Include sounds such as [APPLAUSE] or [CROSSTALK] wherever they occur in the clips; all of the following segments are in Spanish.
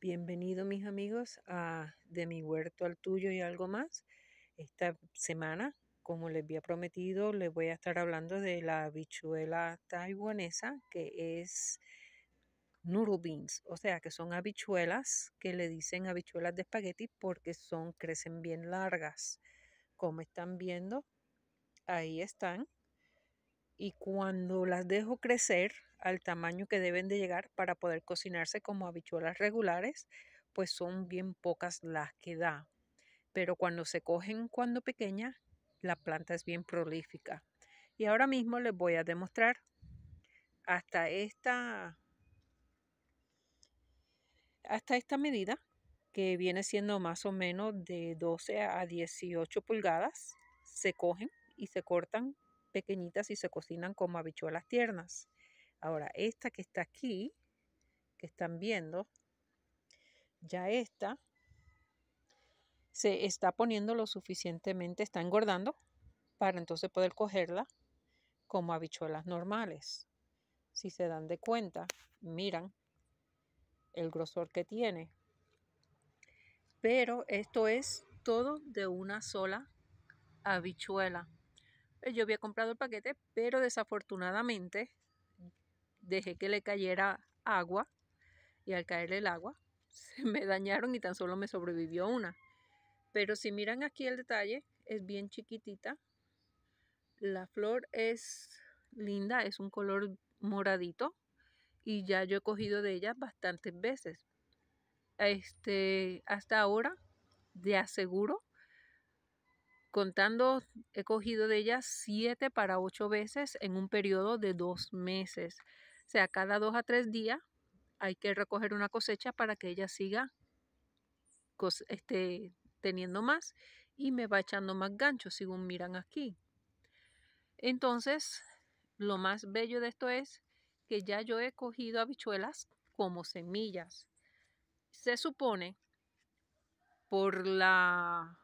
Bienvenido mis amigos a De mi huerto al tuyo y algo más. Esta semana, como les había prometido, les voy a estar hablando de la habichuela taiwanesa que es noodle beans, o sea que son habichuelas que le dicen habichuelas de espagueti porque son crecen bien largas. Como están viendo, ahí están y cuando las dejo crecer al tamaño que deben de llegar para poder cocinarse como habichuelas regulares, pues son bien pocas las que da. Pero cuando se cogen cuando pequeñas, la planta es bien prolífica. Y ahora mismo les voy a demostrar hasta esta hasta esta medida que viene siendo más o menos de 12 a 18 pulgadas, se cogen y se cortan pequeñitas y se cocinan como habichuelas tiernas. Ahora, esta que está aquí, que están viendo, ya esta se está poniendo lo suficientemente, está engordando para entonces poder cogerla como habichuelas normales. Si se dan de cuenta, miran el grosor que tiene. Pero esto es todo de una sola habichuela. Eh, yo había comprado el paquete, pero desafortunadamente dejé que le cayera agua y al caerle el agua [LAUGHS] se me dañaron y tan solo me sobrevivió una. Pero si miran aquí el detalle, es bien chiquitita. La flor es linda, es un color moradito y ya yo he cogido de ella bastantes veces. Este, hasta ahora, de aseguro Contando, he cogido de ellas siete para ocho veces en un periodo de dos meses. O sea, cada dos a tres días hay que recoger una cosecha para que ella siga este, teniendo más y me va echando más gancho, según miran aquí. Entonces, lo más bello de esto es que ya yo he cogido habichuelas como semillas. Se supone por la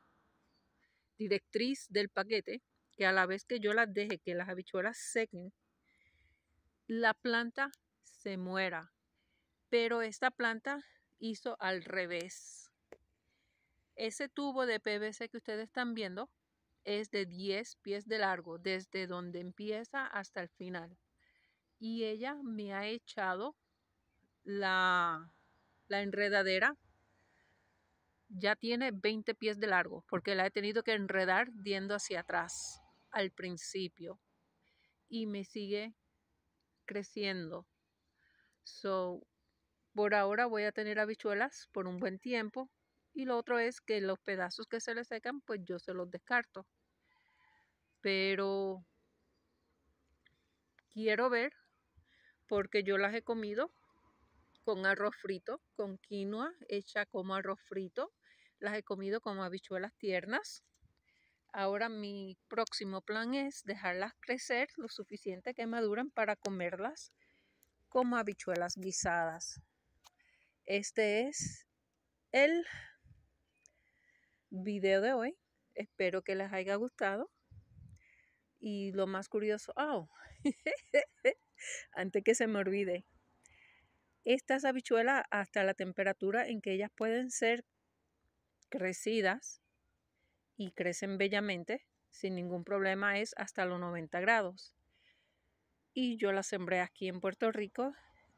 directriz del paquete que a la vez que yo las deje que las habichuelas sequen, la planta se muera. Pero esta planta hizo al revés. Ese tubo de PVC que ustedes están viendo es de 10 pies de largo, desde donde empieza hasta el final. Y ella me ha echado la, la enredadera ya tiene 20 pies de largo, porque la he tenido que enredar yendo hacia atrás al principio. Y me sigue creciendo. So, por ahora voy a tener habichuelas por un buen tiempo. Y lo otro es que los pedazos que se le secan, pues yo se los descarto. Pero quiero ver, porque yo las he comido con arroz frito, con quinoa hecha como arroz frito, las he comido como habichuelas tiernas. Ahora mi próximo plan es dejarlas crecer lo suficiente que maduren para comerlas como habichuelas guisadas. Este es el video de hoy. Espero que les haya gustado. Y lo más curioso, oh, [LAUGHS] antes que se me olvide, estas habichuelas hasta la temperatura en que ellas pueden ser crecidas y crecen bellamente sin ningún problema, es hasta los 90 grados. Y yo la sembré aquí en Puerto Rico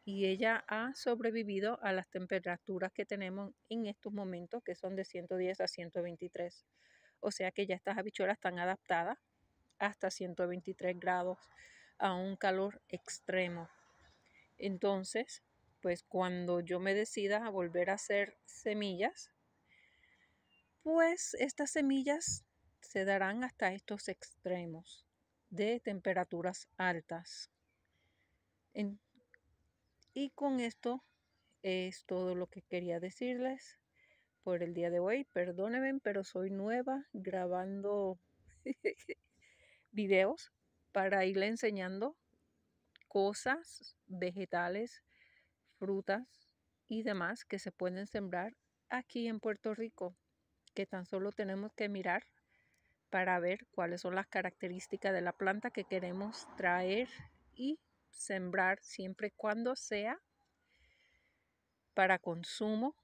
y ella ha sobrevivido a las temperaturas que tenemos en estos momentos, que son de 110 a 123. O sea que ya estas habichuelas están adaptadas hasta 123 grados a un calor extremo. Entonces, pues cuando yo me decida a volver a hacer semillas, pues estas semillas se darán hasta estos extremos de temperaturas altas. y con esto es todo lo que quería decirles por el día de hoy. Perdónenme, pero soy nueva grabando [LAUGHS] videos para irle enseñando cosas, vegetales, frutas y demás que se pueden sembrar aquí en Puerto Rico que tan solo tenemos que mirar para ver cuáles son las características de la planta que queremos traer y sembrar siempre y cuando sea para consumo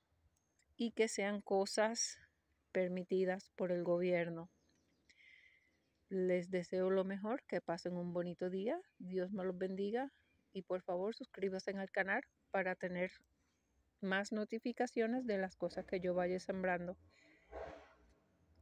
y que sean cosas permitidas por el gobierno. Les deseo lo mejor, que pasen un bonito día, Dios me los bendiga y por favor suscríbanse al canal para tener más notificaciones de las cosas que yo vaya sembrando.